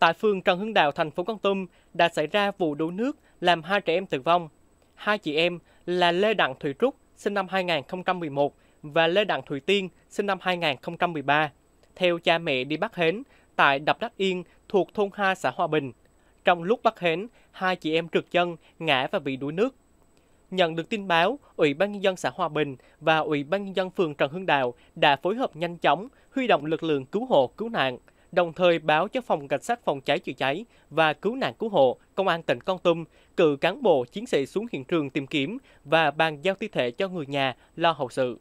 Tại phường Trần Hưng Đạo, thành phố Con Tum đã xảy ra vụ đuối nước làm hai trẻ em tử vong. Hai chị em là Lê Đặng Thủy Trúc, sinh năm 2011 và Lê Đặng Thủy Tiên, sinh năm 2013, theo cha mẹ đi bắt hến tại đập Đắc Yên thuộc thôn 2 xã Hòa Bình. Trong lúc bắt hến, hai chị em trượt chân, ngã và bị đuối nước. Nhận được tin báo, Ủy ban Nhân dân xã Hòa Bình và Ủy ban Nhân dân phường Trần Hưng Đạo đã phối hợp nhanh chóng, huy động lực lượng cứu hộ, cứu nạn – đồng thời báo cho phòng cảnh sát phòng cháy chữa cháy và cứu nạn cứu hộ công an tỉnh Con Tum cử cán bộ chiến sĩ xuống hiện trường tìm kiếm và bàn giao thi thể cho người nhà lo hậu sự.